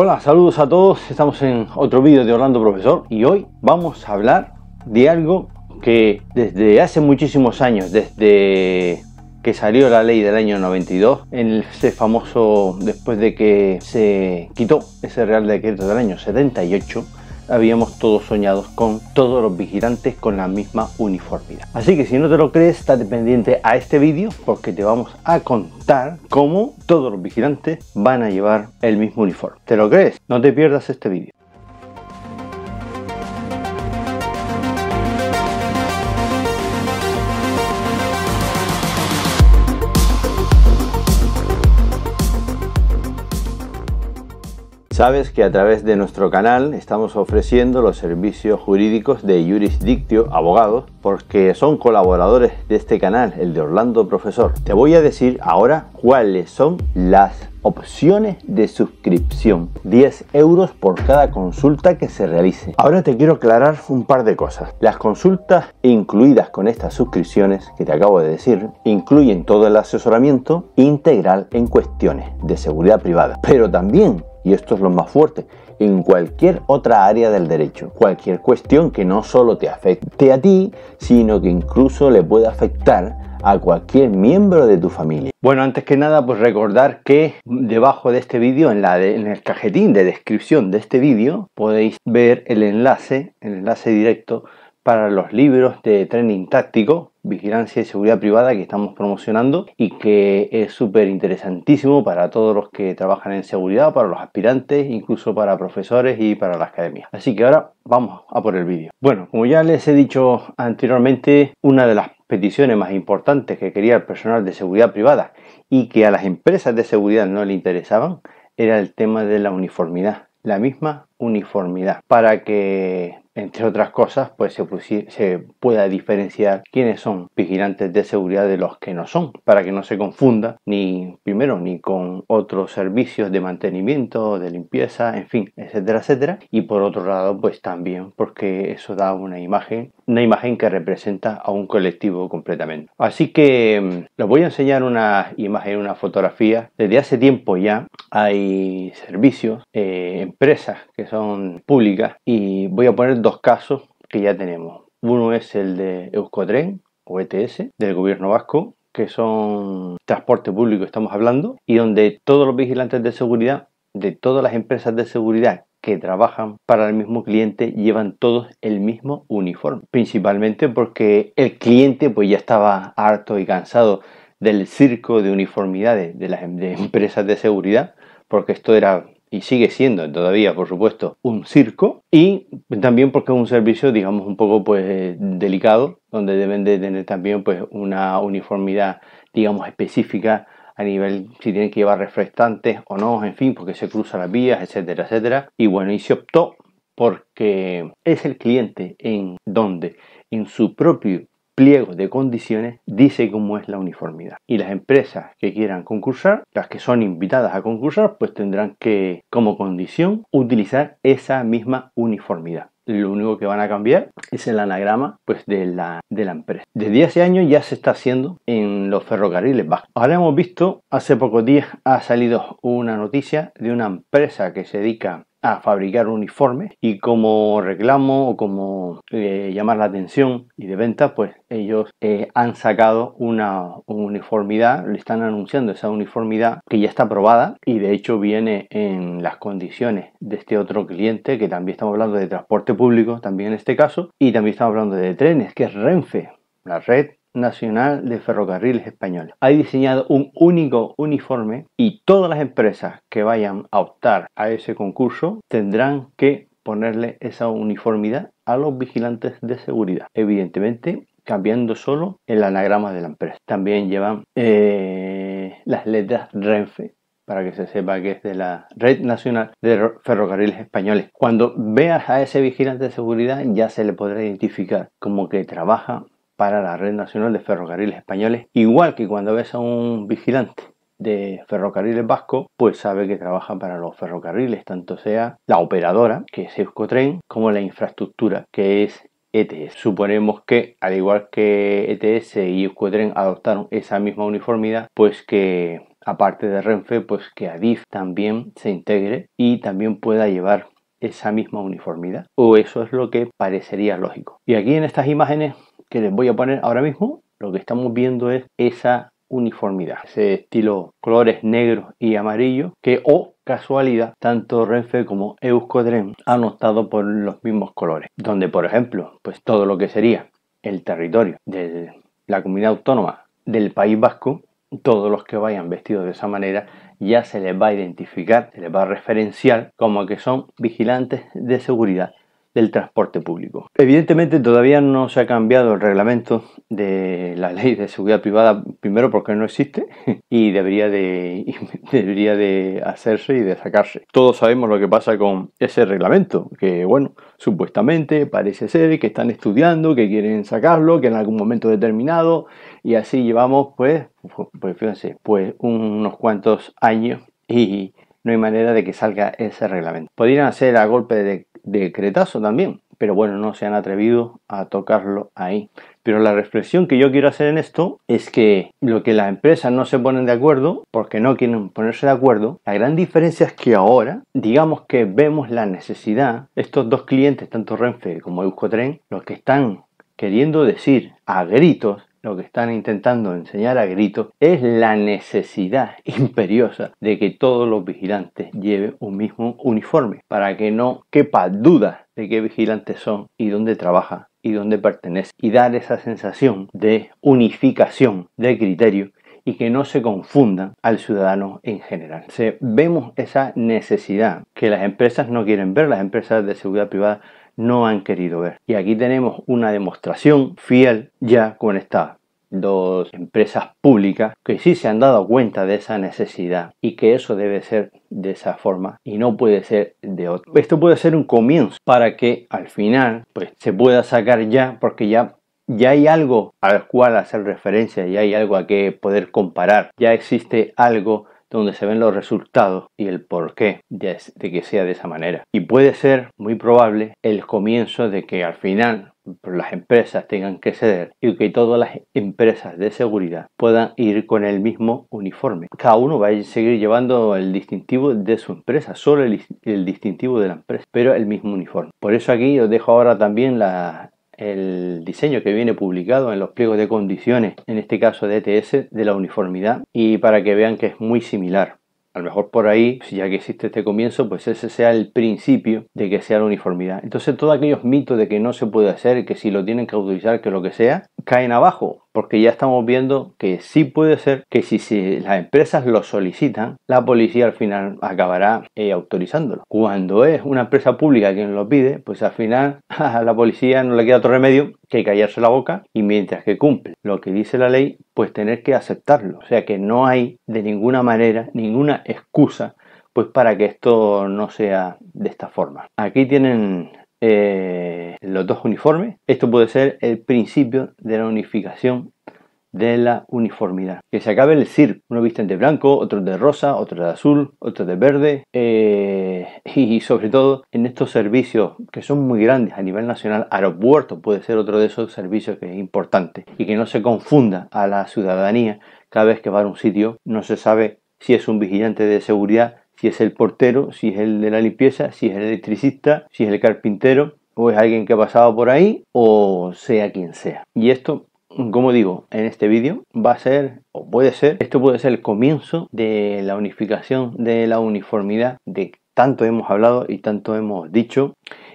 Hola, saludos a todos. Estamos en otro vídeo de Orlando Profesor y hoy vamos a hablar de algo que desde hace muchísimos años, desde que salió la ley del año 92, en ese famoso, después de que se quitó ese Real Decreto del año 78, habíamos todos soñado con todos los vigilantes con la misma uniformidad. Así que si no te lo crees, estate pendiente a este vídeo porque te vamos a contar cómo todos los vigilantes van a llevar el mismo uniforme. ¿Te lo crees? No te pierdas este vídeo. Sabes que a través de nuestro canal estamos ofreciendo los servicios jurídicos de Jurisdictio Abogados porque son colaboradores de este canal, el de Orlando Profesor. Te voy a decir ahora cuáles son las opciones de suscripción. 10 euros por cada consulta que se realice. Ahora te quiero aclarar un par de cosas. Las consultas incluidas con estas suscripciones que te acabo de decir incluyen todo el asesoramiento integral en cuestiones de seguridad privada, pero también y esto es lo más fuerte, en cualquier otra área del derecho, cualquier cuestión que no solo te afecte a ti, sino que incluso le pueda afectar a cualquier miembro de tu familia. Bueno, antes que nada, pues recordar que debajo de este vídeo, en, la en el cajetín de descripción de este vídeo, podéis ver el enlace, el enlace directo para los libros de training táctico, vigilancia y seguridad privada que estamos promocionando y que es súper interesantísimo para todos los que trabajan en seguridad, para los aspirantes, incluso para profesores y para la academia. Así que ahora vamos a por el vídeo. Bueno, como ya les he dicho anteriormente, una de las peticiones más importantes que quería el personal de seguridad privada y que a las empresas de seguridad no le interesaban era el tema de la uniformidad, la misma uniformidad para que entre otras cosas pues se, pueda diferenciar quiénes son vigilantes de seguridad de los que no son para que no se confunda ni primero ni con otros servicios de mantenimiento de limpieza en fin etcétera etcétera y por otro lado pues también porque eso da una imagen una imagen que representa a un colectivo completamente así que mm, les voy a enseñar una imagen una fotografía desde hace tiempo ya hay servicios eh, empresas que son públicas y voy a poner dos casos que ya tenemos. Uno es el de Euskotren o ETS del gobierno vasco, que son transporte público estamos hablando, y donde todos los vigilantes de seguridad de todas las empresas de seguridad que trabajan para el mismo cliente llevan todos el mismo uniforme, principalmente porque el cliente pues ya estaba harto y cansado del circo de uniformidades de las em, empresas de seguridad, porque esto era y sigue siendo todavía, por supuesto, un circo y también porque es un servicio, digamos, un poco pues delicado, donde deben de tener también pues una uniformidad, digamos, específica a nivel si tienen que llevar refrescantes o no, en fin, porque se cruzan las vías, etcétera, etcétera. Y bueno, y se optó porque es el cliente en donde en su propio pliego de condiciones dice cómo es la uniformidad. Y las empresas que quieran concursar, las que son invitadas a concursar, pues tendrán que, como condición, utilizar esa misma uniformidad lo único que van a cambiar es el anagrama pues, de, la, de la empresa. Desde hace años ya se está haciendo en los ferrocarriles bajos Ahora hemos visto, hace pocos días ha salido una noticia de una empresa que se dedica a fabricar uniformes y como reclamo o como eh, llamar la atención y de ventas, pues ellos eh, han sacado una, uniformidad, le están anunciando esa uniformidad que ya está aprobada y de hecho viene en las condiciones de este otro cliente que también estamos hablando de transporte público, también en este caso, y también estamos hablando de trenes, que es Renfe, la red Nacional de Ferrocarriles Españoles. ha diseñado un único uniforme y todas las empresas que vayan a optar a ese concurso tendrán que ponerle esa uniformidad a los vigilantes de seguridad. Evidentemente, cambiando solo el anagrama de la empresa. También llevan eh, las letras Renfe para que se sepa que es de la Red Nacional de Ferrocarriles Españoles. Cuando veas a ese vigilante de seguridad ya se le podrá identificar como que trabaja para la Red Nacional de Ferrocarriles Españoles, igual que cuando ves a un vigilante de ferrocarriles vasco, pues sabe que trabaja para los ferrocarriles, tanto sea la operadora, que es Euskotren, como la infraestructura, que es ETS. Suponemos que, al igual que ETS y Euskotren adoptaron esa misma uniformidad, pues que aparte de Renfe, pues que Adif también se integre y también pueda llevar esa misma uniformidad. O eso es lo que parecería lógico. Y aquí en estas imágenes que les voy a poner ahora mismo, lo que estamos viendo es esa uniformidad, ese estilo colores negros y amarillo que o casualidad tanto Renfe como Euskodren han optado por los mismos colores, donde por ejemplo, pues todo lo que sería el territorio de la comunidad autónoma del País Vasco, todos los que vayan vestidos de esa manera ya se les va a identificar, se les va a referenciar como que son vigilantes de seguridad del transporte público. Evidentemente todavía no se ha cambiado el reglamento de la ley de seguridad privada, primero porque no existe y debería de, debería de hacerse y de sacarse. Todos sabemos lo que pasa con ese reglamento, que bueno, supuestamente parece ser que están estudiando, que quieren sacarlo, que en algún momento determinado y así llevamos pues, pues fíjense, pues unos cuantos años y no hay manera de que salga ese reglamento. Podrían hacer a golpe de de Cretazo también, pero bueno, no se han atrevido a tocarlo ahí. Pero la reflexión que yo quiero hacer en esto es que lo que las empresas no se ponen de acuerdo, porque no quieren ponerse de acuerdo, la gran diferencia es que ahora, digamos que vemos la necesidad, estos dos clientes, tanto Renfe como Euskotren, los que están queriendo decir a gritos lo que están intentando enseñar a grito es la necesidad imperiosa de que todos los vigilantes lleven un mismo uniforme para que no quepa duda de qué vigilantes son y dónde trabajan y dónde pertenece y dar esa sensación de unificación de criterio y que no se confundan al ciudadano en general. vemos esa necesidad que las empresas no quieren ver, las empresas de seguridad privada no han querido ver. Y aquí tenemos una demostración fiel ya con estas dos empresas públicas que sí se han dado cuenta de esa necesidad y que eso debe ser de esa forma y no puede ser de otro Esto puede ser un comienzo para que al final pues se pueda sacar ya porque ya ya hay algo al cual hacer referencia, ya hay algo a que poder comparar, ya existe algo donde se ven los resultados y el porqué de, de que sea de esa manera. Y puede ser muy probable el comienzo de que al final las empresas tengan que ceder y que todas las empresas de seguridad puedan ir con el mismo uniforme. Cada uno va a seguir llevando el distintivo de su empresa, solo el distintivo de la empresa, pero el mismo uniforme. Por eso aquí os dejo ahora también la, el diseño que viene publicado en los pliegos de condiciones, en este caso de ETS, de la uniformidad, y para que vean que es muy similar. A lo mejor por ahí, ya que existe este comienzo, pues ese sea el principio de que sea la uniformidad. Entonces todos aquellos mitos de que no se puede hacer, que si lo tienen que utilizar, que lo que sea, caen abajo porque ya estamos viendo que sí puede ser que si, las empresas lo solicitan, la policía al final acabará eh, autorizándolo. Cuando es una empresa pública quien lo pide, pues al final a la policía no le queda otro remedio que callarse la boca y mientras que cumple lo que dice la ley, pues tener que aceptarlo. O sea que no hay de ninguna manera ninguna excusa pues para que esto no sea de esta forma. Aquí tienen eh, los dos uniformes. Esto puede ser el principio de la unificación de la uniformidad. Que se acabe el CIR, Uno visten de blanco, otro de rosa, otro de azul, otro de verde. Eh, y sobre todo en estos servicios que son muy grandes a nivel nacional, aeropuerto puede ser otro de esos servicios que es importante. Y que no se confunda a la ciudadanía cada vez que va a un sitio. No se sabe si es un vigilante de seguridad si es el portero, si es el de la limpieza, si es el electricista, si es el carpintero, o es alguien que ha pasado por ahí, o sea quien sea. Y esto, como digo, en este vídeo va a ser, o puede ser, esto puede ser el comienzo de la unificación, de la uniformidad, de tanto hemos hablado y tanto hemos dicho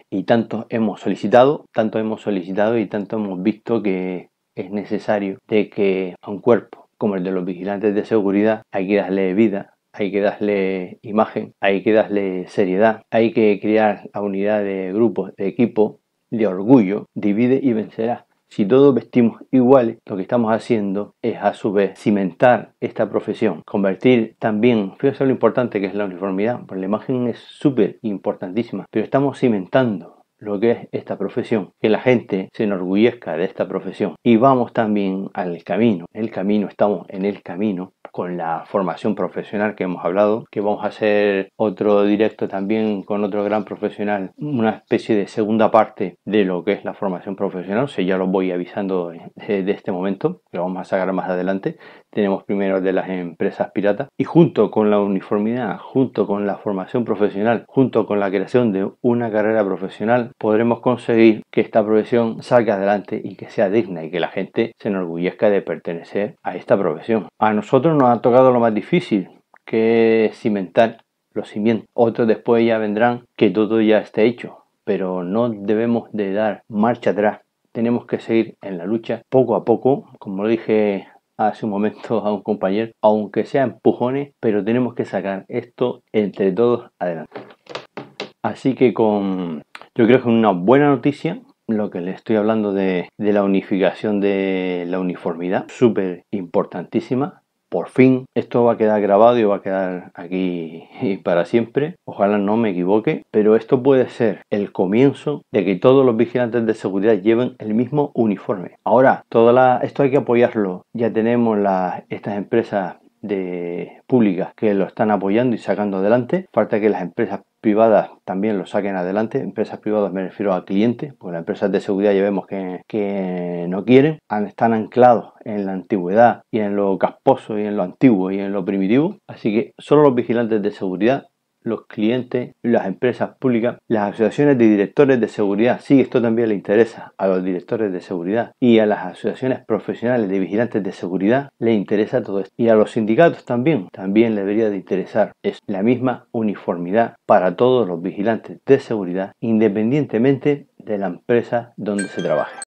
y tanto hemos solicitado, tanto hemos solicitado y tanto hemos visto que es necesario de que a un cuerpo como el de los vigilantes de seguridad hay que darle vida, hay que darle imagen, hay que darle seriedad, hay que crear la unidad de grupo, de equipo, de orgullo, divide y vencerá. Si todos vestimos igual, lo que estamos haciendo es a su vez cimentar esta profesión, convertir también, fíjense lo importante que es la uniformidad, porque la imagen es súper importantísima, pero estamos cimentando lo que es esta profesión, que la gente se enorgullezca de esta profesión. Y vamos también al camino, el camino, estamos en el camino con la formación profesional que hemos hablado, que vamos a hacer otro directo también con otro gran profesional, una especie de segunda parte de lo que es la formación profesional, si ya lo voy avisando de este momento, que lo vamos a sacar más adelante tenemos primero de las empresas piratas y junto con la uniformidad, junto con la formación profesional, junto con la creación de una carrera profesional, podremos conseguir que esta profesión salga adelante y que sea digna y que la gente se enorgullezca de pertenecer a esta profesión. A nosotros nos ha tocado lo más difícil, que es cimentar los cimientos. Otros después ya vendrán que todo ya esté hecho, pero no debemos de dar marcha atrás. Tenemos que seguir en la lucha poco a poco, como lo dije hace un momento a un compañero, aunque sea empujones, pero tenemos que sacar esto entre todos adelante. Así que con, yo creo que una buena noticia, lo que le estoy hablando de, de la unificación de la uniformidad, súper importantísima, por fin. Esto va a quedar grabado y va a quedar aquí para siempre. Ojalá no me equivoque, pero esto puede ser el comienzo de que todos los vigilantes de seguridad lleven el mismo uniforme. Ahora, toda esto hay que apoyarlo. Ya tenemos estas empresas de públicas que lo están apoyando y sacando adelante. Falta que las empresas privadas también lo saquen adelante. Empresas privadas me refiero a clientes, porque las empresas de seguridad ya vemos que, que no quieren. Están anclados en la antigüedad y en lo casposo y en lo antiguo y en lo primitivo. Así que solo los vigilantes de seguridad los clientes, las empresas públicas, las asociaciones de directores de seguridad. Sí, esto también le interesa a los directores de seguridad y a las asociaciones profesionales de vigilantes de seguridad le interesa todo esto. Y a los sindicatos también, también le debería de interesar. Es la misma uniformidad para todos los vigilantes de seguridad independientemente de la empresa donde se trabaje.